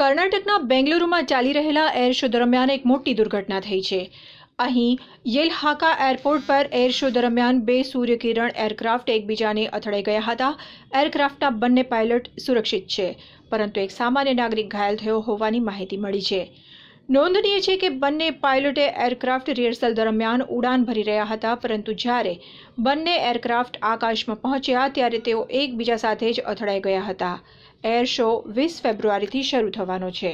કર્ણાટકના બેંગલુરુમાં ચાલી રહેલા એર શો દરમિયાન એક મોટી દુર્ઘટના થઈ છે અહીં યેલહાકા એરપોર્ટ પર એર શો દરમિયાન બે સૂર્યકિરણ એરક્રાફ્ટ એકબીજાને અથડાઈ ગયા હતા એરક્રાફ્ટના બંને પાયલટ સુરક્ષિત છે પરંતુ એક સામાન્ય નાગરિક ઘાયલ થયો હોવાની માહિતી મળી છે નોંધનીય છે કે બંને પાયલોટે એરક્રાફ્ટ રિહર્સલ દરમિયાન ઉડાન ભરી રહ્યા હતા પરંતુ જ્યારે બંને એરક્રાફ્ટ આકાશમાં પહોંચ્યા ત્યારે તેઓ એકબીજા સાથે જ અથડાઈ ગયા હતા એર શો વીસ ફેબ્રુઆરીથી શરૂ થવાનો છે